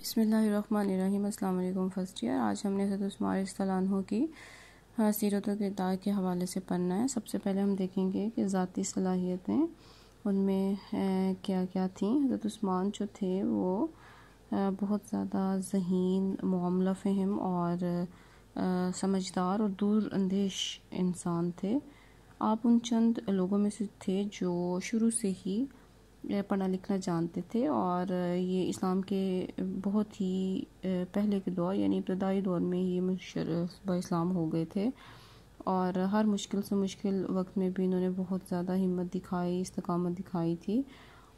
बसमीम अल्लाम first year आज हमने सद की सीरत किरदार के हवाले से पढ़ना है सबसे पहले हम देखेंगे कि ज़ाती सलाहियतें उनमें क्या क्या थीं हजरत जो थे वो बहुत ज़्यादा जहन मामला फहम और समझदार और दूर अंदेश इंसान थे आप उन चंद लोगों में से थे जो शुरू से ही पढ़ना लिखना जानते थे और ये इस्लाम के बहुत ही पहले के दौर यानी इब्तदाई दौर में ये मशरफ इस्लाम हो गए थे और हर मुश्किल से मुश्किल वक्त में भी इन्होंने बहुत ज़्यादा हिम्मत दिखाई इस्तकामत दिखाई थी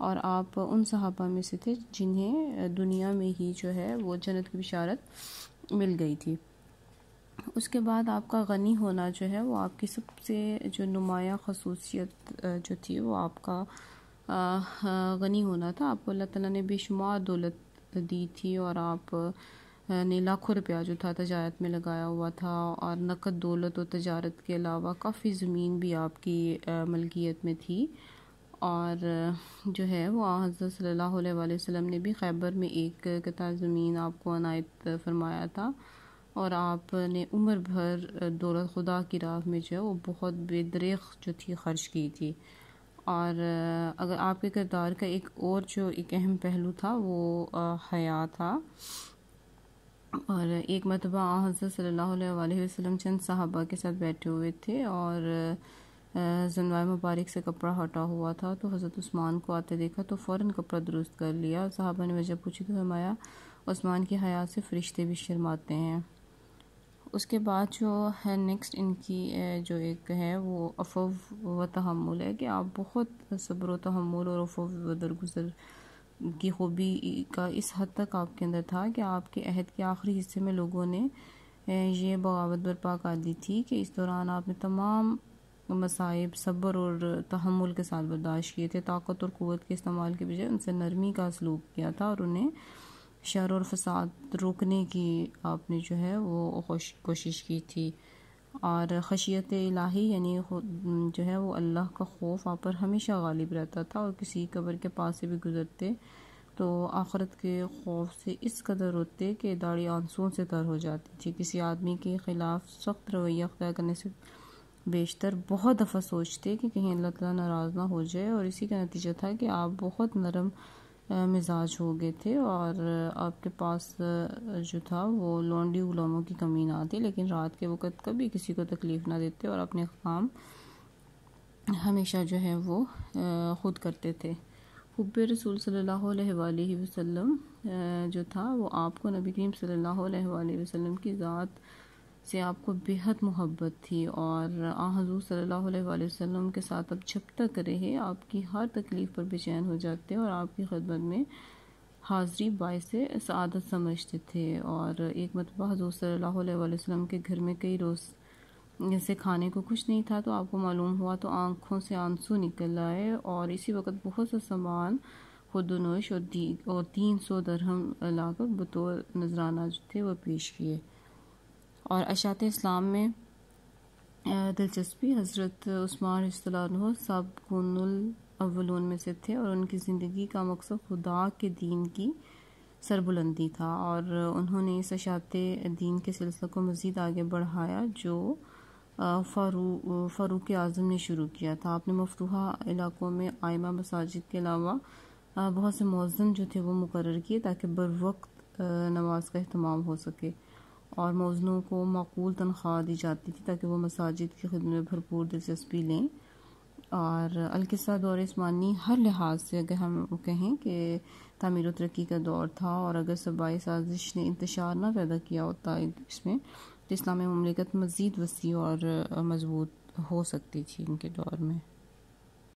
और आप उन सहाबा में से थे जिन्हें दुनिया में ही जो है वो जन्नत की बिशारत मिल गई थी उसके बाद आपका गनी होना जो है वो आपकी सबसे जो नुमाया खसूसियत जो थी वो आपका गनी होना था आपको अल्लाह ताला ने बेशुमार दौलत दी थी और आप ने लाखों रुपया जो था तजारत में लगाया हुआ था और नकद दौलत और तजारत के अलावा काफ़ी ज़मीन भी आपकी मलकियत में थी और जो है वो हज़रत सल्ला वसल्लम ने भी खैबर में एक कतार ज़मीन आपको अनायत फरमाया था और आपने उम्र भर दौलत खुदा की राह में जो है वो बहुत बेदरेख जो थी खर्च की थी और अगर आपके किरदार का एक और जो एक अहम पहलू था वो हया था और एक मरतबा हज़रत सल्लल्लाहु अलैहि वसल्लम चंद साहबा के साथ बैठे हुए थे और जनवाए मुबारक से कपड़ा हटा हुआ था तो हज़रत उस्मान को आते देखा तो फ़ौर कपड़ा दुरुस्त कर लिया और साहबा ने वजह पूछी तो हमारा उस्मान की हयात से फरिश्ते भी शर्माते हैं उसके बाद जो है नेक्स्ट इनकी जो एक है वो अफव व तहमुल है कि आप बहुत सब्र तहमुल और अफव व दरगुजर की खूबी का इस हद तक आपके अंदर था कि आपके अहद के आखिरी हिस्से में लोगों ने ये बगावत बरपा कर दी थी कि इस दौरान आपने तमाम मसाइब सब्र और तहमुल के साथ बर्दाश्त किए थे ताकत और क़वत के इस्तेमाल के बजाय उनसे नरमी का सलूक किया था और उन्हें शर और फसाद रोकने की आपने जो है वो कोशिश की थी और खशियत इलाही यानी जो है वो अल्लाह का खौफ आप पर हमेशा गालिब रहता था और किसी कबर के पास से भी गुज़रते तो आखरत के खौफ से इस कदर होते कि दाढ़ी आंसुओं से तर हो जाती थी किसी आदमी के ख़िलाफ़ सख्त रवैया अख्तियार करने से बेशतर बहुत दफ़ा सोचते कि कहीं अल्लाह ताला नाराज़ ना हो जाए और इसी का नतीजा था कि आप बहुत नरम मिजाज हो गए थे और आपके पास जो था वो लॉन्डी गुलामों की कमी ना थी लेकिन रात के वक़्त कभी किसी को तकलीफ़ ना देते और अपने काम हमेशा जो है वो ख़ुद करते थे हुब रसूल सल्ला वसम जो था वो आपको नबी करीम सल्ला वसम की ज़ात से आपको बेहद मोहब्बत थी और आ हजूर सल्लल्लाहु अलैहि वसल्लम के साथ आप जब तक रहे आपकी हर तकलीफ़ पर बेचैन हो जाते और आपकी खदमत में हाज़री से सदत समझते थे और एक मतलब हजूर सल्लल्लाहु अलैहि वसल्लम के घर में कई रोज़ जैसे खाने को कुछ नहीं था तो आपको मालूम हुआ तो आंखों से आंसू निकल आए और इसी वक्त बहुत सा सामान ख़ुद नोश और दी और तीन सौ दरहम लाकर बतौर नजराना जो थे वह पेश किए और अशात इस्लाम में दिलचस्पी हज़रत उस्मान रसल्ला सब गुनुल में से थे और उनकी ज़िंदगी का मकसद खुदा के दीन की सरबुलंदी था और उन्होंने इस अशात दीन के सिलसिले को मज़ीद आगे बढ़ाया जो फ़ारू फ़ारूक आज़म ने शुरू किया था अपने मफतूहा इलाकों में आयमा मसाजिद के अलावा बहुत से मौज़म जो थे वो मुकर किए ताकि बर वक्त नमाज का अहतमाम हो सके और मौजनों को मक़ूल तनख्वाह दी जाती थी ताकि वो मसाजिद की खिदमत में भरपूर दिलचस्पी लें और अलकिस्सा दौर इसमानी हर लिहाज से अगर हम कहें कि तमीर तरक्की का दौर था और अगर सूबाई साजिश ने इंतशार ना पैदा किया होता इसमें तो इस्लामी ममलिकत मज़ीद वसी और मजबूत हो सकती थी इनके दौर में